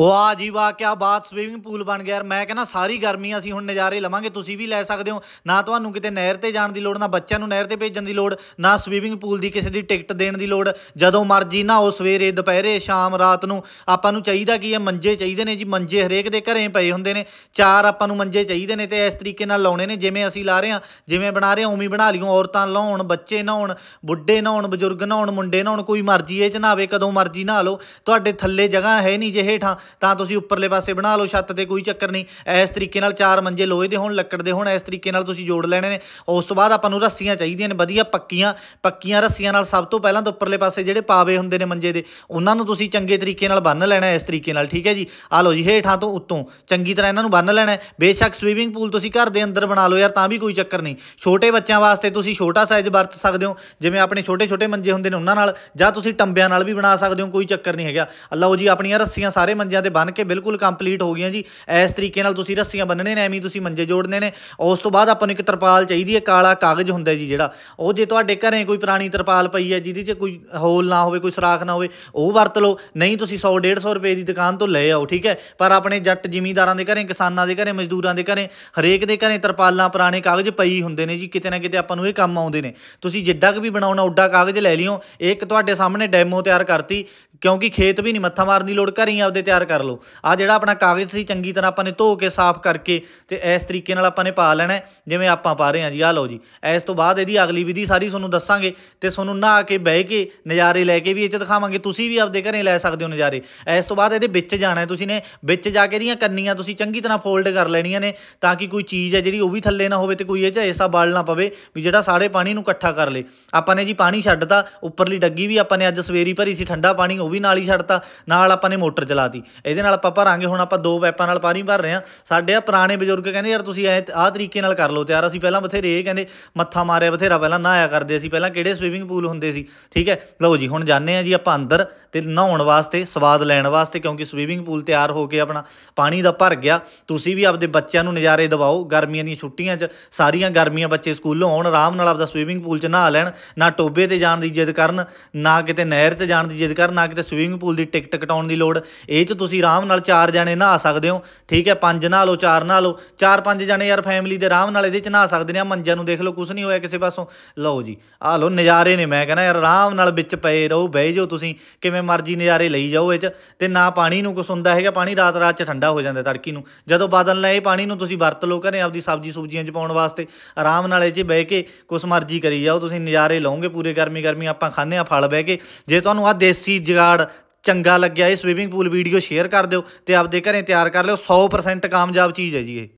ਵਾਹ ਜੀ ਵਾਹ ਕੀ ਬਾਤ ਸਵੀਮਿੰਗ ਪੂਲ ਬਣ ਗਿਆ ਯਾਰ ਮੈਂ ਕਹਿੰਦਾ ਸਾਰੀ ਗਰਮੀ ਅਸੀਂ ਹੁਣ ਨਜ਼ਾਰੇ ਲਵਾਂਗੇ ਤੁਸੀਂ ਵੀ ਲੈ ਸਕਦੇ ਹੋ ਨਾ ਤੁਹਾਨੂੰ ਕਿਤੇ ਨਹਿਰ ਤੇ ਜਾਣ ਦੀ ਲੋੜ ਨਾ ਬੱਚਿਆਂ ਨੂੰ ਨਹਿਰ ਤੇ ਭੇਜਣ ਦੀ ਲੋੜ ਨਾ ਸਵੀਮਿੰਗ ਪੂਲ ਦੀ ਕਿਸੇ ਦੀ ਟਿਕਟ ਦੇਣ ਦੀ ਲੋੜ ਜਦੋਂ ਮਰਜੀ ਨਾ ਉਹ ਸਵੇਰੇ ਦੁਪਹਿਰੇ ਸ਼ਾਮ ਰਾਤ ਨੂੰ ਆਪਾਂ ਨੂੰ ਚਾਹੀਦਾ ਕੀ ਹੈ ਮੰਜੇ ਚਾਹੀਦੇ ਨੇ ਜੀ ਮੰਜੇ ਹਰੇਕ ਦੇ ਘਰੇ ਪਏ ਹੁੰਦੇ ਨੇ ਚਾਰ ਆਪਾਂ ਨੂੰ ਮੰਜੇ ਚਾਹੀਦੇ ਨੇ ਤੇ ਇਸ ਤਰੀਕੇ ਨਾਲ ਲਾਉਣੇ ਨੇ ਜਿਵੇਂ ਅਸੀਂ ਲਾ ਰਹੇ ਹਾਂ ਜਿਵੇਂ ਬਣਾ ਰਹੇ ਹਾਂ ਉਵੇਂ ਬਣਾ ਲਿਓ ਔਰਤਾਂ ਲਾਉਣ ਬੱਚੇ ਹੋਣ ਬੁੱਢੇ ਹੋਣ ਬਜ਼ੁਰਗ ਹੋਣ ਮੁੰਡੇ ਨਹਾਉਣ ਕੋਈ ਮਰਜੀ ਇਹ ਚ ਨਹਾਵੇ ਕਦੋਂ ਮਰਜੀ ਨਾ ਲਓ ਤੁਹਾਡੇ ਥੱਲੇ ਜਗ੍ਹਾ ਹੈ ਨਹੀਂ ਜੇ ਹੇਠਾਂ ਤਾਂ ਤੁਸੀਂ ਉੱਪਰਲੇ ਪਾਸੇ ਬਣਾ ਲਓ ਛੱਤ ਤੇ ਕੋਈ ਚੱਕਰ ਨਹੀਂ ਇਸ ਤਰੀਕੇ ਨਾਲ ਚਾਰ ਮੰਜੇ ਲੋਹੇ ਦੇ ਹੋਣ ਲੱਕੜ ਦੇ ਹੋਣ ਇਸ ਤਰੀਕੇ ਨਾਲ ਤੁਸੀਂ ਜੋੜ ਲੈਣੇ ਨੇ ਉਸ ਤੋਂ ਬਾਅਦ ਆਪਾਂ ਨੂੰ ਰੱਸੀਆਂ ਚਾਹੀਦੀਆਂ ਨੇ ਵਧੀਆ ਪੱਕੀਆਂ ਪੱਕੀਆਂ ਰੱਸੀਆਂ ਨਾਲ ਸਭ ਤੋਂ ਪਹਿਲਾਂ ਤਾਂ ਉੱਪਰਲੇ ਪਾਸੇ ਜਿਹੜੇ ਪਾਵੇ ਹੁੰਦੇ ਨੇ ਮੰਜੇ ਦੇ ਉਹਨਾਂ ਨੂੰ ਤੁਸੀਂ ਚੰਗੇ ਤਰੀਕੇ ਨਾਲ ਬੰਨ ਲੈਣਾ ਇਸ ਤਰੀਕੇ ਨਾਲ ਠੀਕ ਹੈ ਜੀ ਆ ਲਓ ਜੀ ਹੇਠਾਂ ਤੋਂ ਉੱਤੋਂ ਚੰਗੀ ਤਰ੍ਹਾਂ ਇਹਨਾਂ ਨੂੰ ਬੰਨ ਲੈਣਾ ਬੇਸ਼ੱਕ ਸਵੀਮਿੰਗ ਪੂਲ ਤੁਸੀਂ ਘਰ ਦੇ ਅੰਦਰ ਬਣਾ ਲਓ ਯਾਰ ਤਾਂ ਵੀ ਕੋਈ ਚੱਕਰ ਨਹੀਂ ਛੋਟੇ ਬੱਚਿਆਂ ਵਾਸਤੇ ਤੁਸੀਂ ਛੋਟਾ ਸਾਈਜ਼ ਵਰਤ ਸਕਦੇ ਹੋ ਜਿਵੇਂ ਆਪਣੇ ਛੋਟੇ ਛੋਟੇ ਮੰਜੇ ਹੁੰਦੇ ਨੇ ਉਹਨਾਂ ਨਾਲ ਜਾਂ ਤੁਸੀਂ ਟੰਬਿਆਂ ਨਾਲ ਵੀ ਬਣਾ ਸਕਦੇ ਹੋ ਕੋਈ ਚੱਕਰ ਨਹੀਂ ਹੈਗਾ ਲਓ ਜੀ ਆਪਣੀਆਂ ਰੱਸੀਆਂ ਸਾਰੇ ਮੰਜੇ ਮੰਜਿਆਂ ਦੇ ਬਣ ਕੇ ਬਿਲਕੁਲ ਕੰਪਲੀਟ ਹੋ ਗਈਆਂ ਜੀ ਇਸ ਤਰੀਕੇ ਨਾਲ ਤੁਸੀਂ ਰੱਸੀਆਂ ਬੰਨਣੇ ਨੇ ਐਵੇਂ ਤੁਸੀਂ ਮੰਜੇ ਜੋੜਨੇ ਨੇ ਉਸ ਤੋਂ ਬਾਅਦ ਆਪਾਂ ਨੂੰ ਇੱਕ ਤਰਪਾਲ ਚਾਹੀਦੀ ਹੈ ਕਾਲਾ ਕਾਗਜ਼ ਹੁੰਦਾ ਜੀ ਜਿਹੜਾ ਉਹ ਜੇ ਤੁਹਾਡੇ ਘਰੇ ਕੋਈ ਪੁਰਾਣੀ ਤਰਪਾਲ ਪਈ ਹੈ ਜਿਹਦੇ 'ਚ ਕੋਈ ਹੋਲ ਨਾ ਹੋਵੇ ਕੋਈ ਸਰਾਖ ਨਾ ਹੋਵੇ ਉਹ ਵਰਤ ਲਓ ਨਹੀਂ ਤੁਸੀਂ 100 150 ਰੁਪਏ ਦੀ ਦੁਕਾਨ ਤੋਂ ਲੈ ਆਓ ਠੀਕ ਹੈ ਪਰ ਆਪਣੇ ਜੱਟ ਜ਼ਿਮੀਂਦਾਰਾਂ ਦੇ ਘਰੇ ਕਿਸਾਨਾਂ ਦੇ ਘਰੇ ਮਜ਼ਦੂਰਾਂ ਦੇ ਘਰੇ ਹਰੇਕ ਦੇ ਘਰੇ ਤਰਪਾਲਾਂ ਪੁਰਾਣੇ ਕਾਗਜ਼ ਪਈ ਹੁੰਦੇ ਨੇ ਜੀ ਕਿਤੇ ਨਾ ਕਿਤੇ ਆਪਾਂ ਨੂੰ ਇਹ ਕੰਮ ਆਉਂਦੇ ਨੇ ਤੁਸੀਂ ਜਿੱਡਾ ਕੁ ਵੀ ਬਣਾਉਣਾ ਉੱਡਾ ਕਾਗਜ਼ ਲੈ ਲਿਓ ਇੱਕ ਤੁਹਾਡੇ ਸਾਹਮਣੇ ਡੈਮੋ ਤਿਆਰ ਕਰਤੀ ਕਿਉਂਕਿ ਖੇਤ ਵੀ ਨਹੀਂ ਮੱਥਾ ਮਾਰਨ ਦੀ ਲੋੜ ਘਰ ਆਪਦੇ ਤਿਆਰ ਤਿਆਰ ਕਰ ਲਓ ਆ ਜਿਹੜਾ ਆਪਣਾ ਕਾਗਜ਼ ਸੀ ਚੰਗੀ ਤਰ੍ਹਾਂ ਆਪਾਂ ਨੇ ਧੋ ਕੇ ਸਾਫ਼ ਕਰਕੇ ਤੇ ਇਸ ਤਰੀਕੇ ਨਾਲ ਆਪਾਂ ਨੇ ਪਾ ਲੈਣਾ ਜਿਵੇਂ ਆਪਾਂ ਪਾ ਰਹੇ ਹਾਂ ਜੀ ਆ ਲਓ ਜੀ ਇਸ ਤੋਂ ਬਾਅਦ ਇਹਦੀ ਅਗਲੀ ਵਿਧੀ ਸਾਰੀ ਤੁਹਾਨੂੰ ਦੱਸਾਂਗੇ ਤੇ ਤੁਹਾਨੂੰ ਨਹਾ ਕੇ ਬਹਿ ਕੇ ਨਜ਼ਾਰੇ ਲੈ ਕੇ ਵੀ ਇਹ ਚ ਦਿਖਾਵਾਂਗੇ ਤੁਸੀਂ ਵੀ ਆਪਦੇ ਘਰੇ ਲੈ ਸਕਦੇ ਹੋ ਨਜ਼ਾਰੇ ਇਸ ਤੋਂ ਬਾਅਦ ਇਹਦੇ ਵਿੱਚ ਜਾਣਾ ਹੈ ਤੁਸੀਂ ਨੇ ਵਿੱਚ ਜਾ ਕੇ ਇਹਦੀਆਂ ਕੰਨੀਆਂ ਤੁਸੀਂ ਚੰਗੀ ਤਰ੍ਹਾਂ ਫੋਲਡ ਕਰ ਲੈਣੀਆਂ ਨੇ ਤਾਂ ਕਿ ਕੋਈ ਚੀਜ਼ ਹੈ ਜਿਹੜੀ ਉਹ ਵੀ ਥੱਲੇ ਨਾ ਹੋਵੇ ਤੇ ਕੋਈ ਇਹ ਚ ਐਸਾ ਬਾਲ ਨਾ ਪਵੇ ਵੀ ਜਿਹੜਾ ਸਾਰੇ ਪਾਣੀ ਨੂੰ ਇਕੱਠਾ ਕਰ ਲੇ ਆਪਾਂ ਨੇ ਜੀ ਪਾਣੀ ਛੱਡਤਾ ਉੱਪਰਲੀ ਡੱਗੀ ਵੀ ਆਪਾਂ ਨੇ ਅੱਜ ਸਵੇਰੀ ਭਰੀ ਸੀ ਠੰਡਾ ਪਾਣੀ ਉਹ ਵੀ ਨਾਲ ਹੀ ਛੱਡਤਾ ਨਾਲ ਆਪਾਂ ਨੇ ਮੋਟਰ ਚਲਾਤੀ ਇਹਦੇ ਨਾਲ ਆਪਾਂ ਭਰਾਂਗੇ ਹੁਣ ਆਪਾਂ ਦੋ ਪੈਪਾਂ ਨਾਲ ਪਾਣੀ ਭਰ ਰਹੇ ਆ ਸਾਡੇ ਆ ਪੁਰਾਣੇ ਬਜ਼ੁਰਗ ਕਹਿੰਦੇ ਯਾਰ ਤੁਸੀਂ ਐ ਆਹ ਤਰੀਕੇ ਨਾਲ ਕਰ ਲਓ ਤਿਆਰ ਅਸੀਂ ਪਹਿਲਾਂ ਬਥੇਰੇ ਇਹ ਕਹਿੰਦੇ ਮੱਥਾ ਮਾਰਿਆ ਬਥੇਰਾ ਪਹਿਲਾਂ ਨਹਾਇਆ ਕਰਦੇ ਸੀ ਪਹਿਲਾਂ ਕਿਹੜੇ ਸਵੀਮਿੰਗ ਪੂਲ ਹੁੰਦੇ ਸੀ ਠੀਕ ਹੈ ਲਓ ਜੀ ਹੁਣ ਜਾਣੇ ਆ ਜੀ ਆਪਾਂ ਅੰਦਰ ਤੇ ਨਹਾਉਣ ਵਾਸਤੇ ਸਵਾਦ ਲੈਣ ਵਾਸਤੇ ਕਿਉਂਕਿ ਸਵੀਮਿੰਗ ਪੂਲ ਤਿਆਰ ਹੋ ਕੇ ਆਪਣਾ ਪਾਣੀ ਦਾ ਭਰ ਗਿਆ ਤੁਸੀਂ ਵੀ ਆਪਦੇ ਬੱਚਿਆਂ ਨੂੰ ਨਜ਼ਾਰੇ ਦਿਵਾਓ ਗਰਮੀਆਂ ਦੀਆਂ ਛੁੱਟੀਆਂ 'ਚ ਸਾਰੀਆਂ ਗਰਮੀਆਂ ਬੱਚੇ ਸਕੂਲੋਂ ਆਉਣ ਆਰਾਮ ਨਾਲ ਆਪਦਾ ਸਵੀਮਿੰਗ ਪੂਲ 'ਚ ਨਹਾ ਲੈਣ ਨਾ ਟੋਬੇ ਤੇ ਜਾਣ ਦੀ ਜਿੱਦ ਕਰਨ ਨਾ ਕਿਤੇ ਨਹਿਰ 'ਚ ਜਾਣ ਦੀ ਜਿੱਦ ਕਰਨ ਨਾ ਕਿਤੇ ਸਵੀਮਿੰਗ ਪੂਲ ਦੀ ਟਿਕਟ ਕਟਾਉਣ ਦੀ ਲੋੜ ਇਹ 'ਚ ਤੁਸੀਂ ਆਰਾਮ ਨਾਲ ਚਾਰ ਜਣੇ ਨਹਾ ਸਕਦੇ ਹੋ ਠੀਕ ਹੈ ਪੰਜ ਨਹਾ ਲਓ ਚਾਰ ਨਹਾ ਲਓ ਚਾਰ ਪੰਜ ਜਣੇ ਯਾਰ ਫੈਮਿਲੀ ਦੇ ਆਰਾਮ ਨਾਲ ਇਹਦੇ ਚ ਨਹਾ ਸਕਦੇ ਨੇ ਮੰਜਾ ਨੂੰ ਦੇਖ ਲਓ ਕੁਝ ਨਹੀਂ ਹੋਇਆ ਕਿਸੇ ਪਾਸੋਂ ਲਓ ਜੀ ਆ ਲਓ ਨਜ਼ਾਰੇ ਨੇ ਮੈਂ ਕਹਿੰਦਾ ਯਾਰ ਆਰਾਮ ਨਾਲ ਵਿੱਚ ਪਏ ਰਹੋ ਬਹਿ ਜਾਓ ਤੁਸੀਂ ਕਿਵੇਂ ਮਰਜ਼ੀ ਨਜ਼ਾਰੇ ਲਈ ਜਾਓ ਇਹ ਚ ਤੇ ਨਾ ਪਾਣੀ ਨੂੰ ਕੁਛ ਹੁੰਦਾ ਹੈਗਾ ਪਾਣੀ ਰਾਤ ਰਾਤ ਚ ਠੰਡਾ ਹੋ ਜਾਂਦਾ ਤੜਕੀ ਨੂੰ ਜਦੋਂ ਬਾਦਲ ਲੈ ਇਹ ਪਾਣੀ ਨੂੰ ਤੁਸੀਂ ਵਰਤ ਲਓ ਘਰੇ ਆਪਦੀ ਸਬਜ਼ੀ ਸਬਜ਼ੀਆਂ ਚ ਪਾਉਣ ਵਾਸਤੇ ਆਰਾਮ ਨਾਲ ਇਹ ਚ ਬਹਿ ਕੇ ਕੁਛ ਮਰਜ਼ੀ ਕਰੀ ਜਾਓ ਤੁਸੀਂ ਨਜ਼ਾਰੇ ਲਓਗੇ ਪੂਰੇ ਗਰਮੀ ਗਰਮੀ ਆਪਾਂ ਖਾਣੇ ਆ ਫਲ ਬਹਿ ਕੇ ਜੇ ਤੁਹਾਨੂੰ ਆ ਦੇਸੀ ਜਗਾੜ ਚੰਗਾ ਲੱਗਿਆ ਇਹ ਸਵੀਮਿੰਗ ਪੂਲ ਵੀਡੀਓ ਸ਼ੇਅਰ ਕਰ ਦਿਓ ਤੇ ਆਪਦੇ ਘਰੇ ਤਿਆਰ ਕਰ ਲਿਓ 100% ਕਾਮਯਾਬ ਚੀਜ਼ ਹੈ ਜੀ ਇਹ